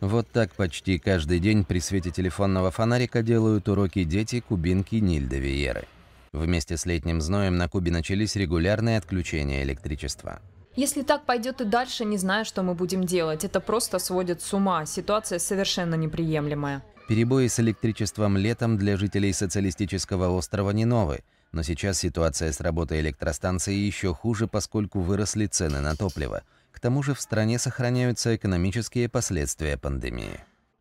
Вот так почти каждый день при свете телефонного фонарика делают уроки дети кубинки Нильда Виеры. Вместе с летним зноем на Кубе начались регулярные отключения электричества. Если так пойдет и дальше, не знаю, что мы будем делать. Это просто сводит с ума. Ситуация совершенно неприемлемая. Перебои с электричеством летом для жителей социалистического острова не новые. Но сейчас ситуация с работой электростанции еще хуже, поскольку выросли цены на топливо. К тому же в стране сохраняются экономические последствия пандемии.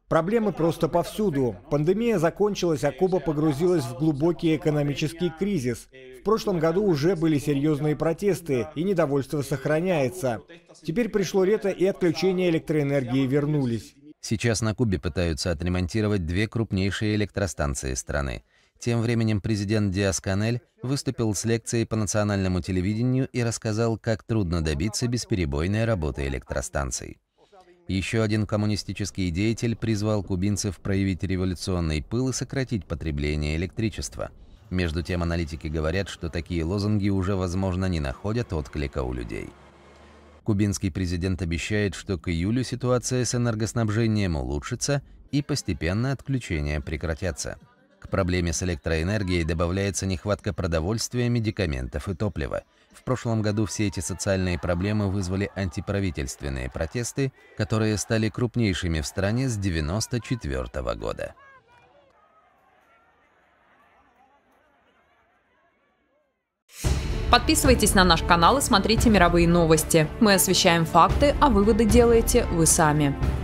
Проблемы просто повсюду. Пандемия закончилась, а Куба погрузилась в глубокий экономический кризис. В прошлом году уже были серьезные протесты, и недовольство сохраняется. Теперь пришло лето, и отключения электроэнергии вернулись. Сейчас на Кубе пытаются отремонтировать две крупнейшие электростанции страны. Тем временем президент Диасканель выступил с лекцией по национальному телевидению и рассказал, как трудно добиться бесперебойной работы электростанций. Еще один коммунистический деятель призвал кубинцев проявить революционный пыл и сократить потребление электричества. Между тем аналитики говорят, что такие лозунги уже, возможно, не находят отклика у людей. Кубинский президент обещает, что к июлю ситуация с энергоснабжением улучшится и постепенно отключения прекратятся. К проблеме с электроэнергией добавляется нехватка продовольствия, медикаментов и топлива. В прошлом году все эти социальные проблемы вызвали антиправительственные протесты, которые стали крупнейшими в стране с 1994 -го года. Подписывайтесь на наш канал и смотрите мировые новости. Мы освещаем факты, а выводы делаете вы сами.